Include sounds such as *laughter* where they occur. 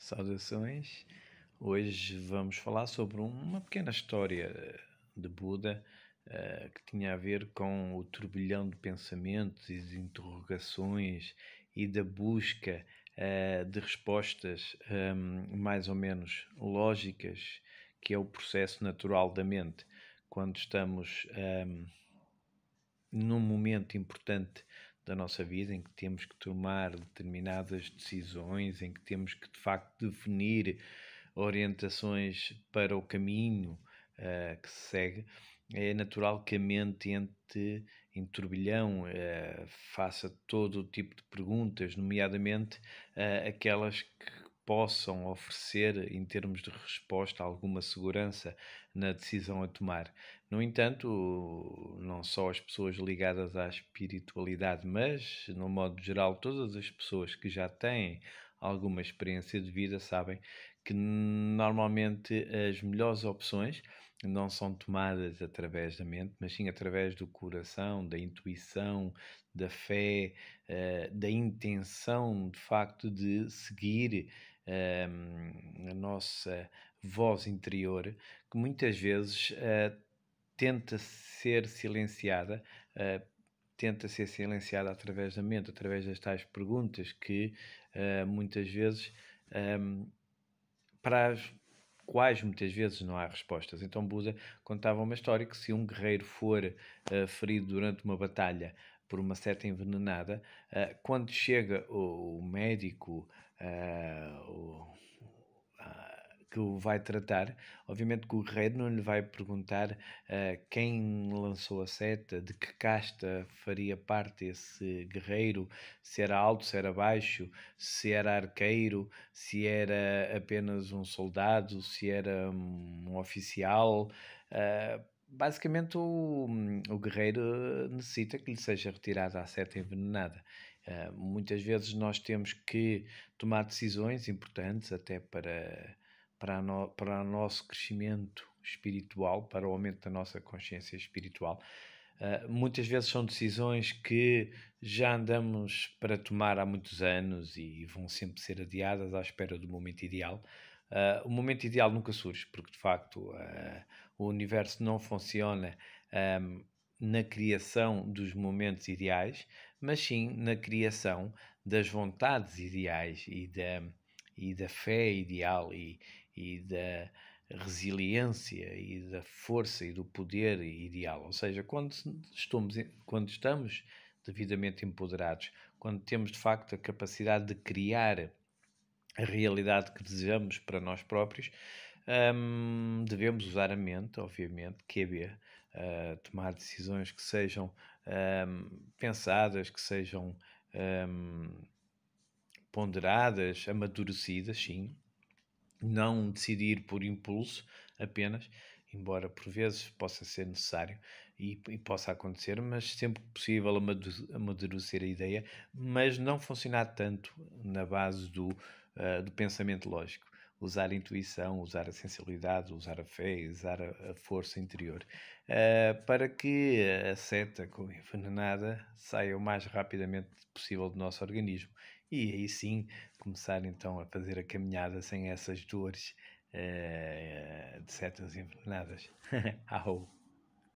Saudações. Hoje vamos falar sobre uma pequena história de Buda uh, que tinha a ver com o turbilhão de pensamentos e de interrogações e da busca uh, de respostas um, ehm, mais ou menos lógicas, que é o processo natural da mente quando estamos um, ehm, num momento importante da nossa vida em que temos que tomar determinadas decisões, em que temos que de facto definir orientações para o caminho uh, que se segue, é natural que a mente entre em turbilhão, uh, faça todo o tipo de perguntas, nomeadamente uh, aquelas que possam oferecer em termos de resposta alguma segurança na decisão a tomar. No entanto, não só as pessoas ligadas à espiritualidade, mas, no modo geral, todas as pessoas que já têm alguma experiência de vida sabem que normalmente as melhores opções não são tomadas através da mente, mas sim através do coração, da intuição, da fé, uh, da intenção de facto de seguir uh, a nossa voz interior, que muitas vezes uh, tenta ser silenciada eh, tenta ser silenciada através da mente, através das tais perguntas que uh, muitas vezes um, ehm, para as quais muitas vezes não há respostas. Então Buda contava uma história que se um guerreiro for uh, ferido durante uma batalha por uma seta envenenada, uh, quando chega o, o médico, uh, o que o vai tratar. Obviamente que o guerreiro não lhe vai perguntar uh, quem lançou a seta, de que casta faria parte esse guerreiro, se era alto, se era baixo, se era arqueiro, se era apenas um soldado, se era um oficial. Uh, basicamente o, o guerreiro necessita que lhe seja retirada a seta envenenada. Uh, muitas vezes nós temos que tomar decisões importantes até para para, no, para o nosso crescimento espiritual, para o aumento da nossa consciência espiritual. Uh, muitas vezes são decisões que já andamos para tomar há muitos anos e vão sempre ser adiadas à espera do momento ideal. Uh, o momento ideal nunca surge, porque de facto uh, o universo não funciona um, na criação dos momentos ideais, mas sim na criação das vontades ideais e da, e da fé ideal e, e da resiliência e da força e do poder ideal. Ou seja, quando estamos, quando estamos devidamente empoderados, quando temos de facto a capacidade de criar a realidade que desejamos para nós próprios, um, devemos usar a mente, obviamente, é uh, tomar decisões que sejam um, pensadas, que sejam um, ponderadas, amadurecidas, sim, não decidir por impulso apenas, embora por vezes possa ser necessário e, e possa acontecer, mas sempre possível amadurecer a ideia, mas não funcionar tanto na base do, uh, do pensamento lógico. Usar a intuição, usar a sensibilidade, usar a fé, usar a, a força interior, uh, para que a seta envenenada saia o mais rapidamente possível do nosso organismo e aí sim começar então a fazer a caminhada sem essas dores uh, de setas envenenadas. *laughs*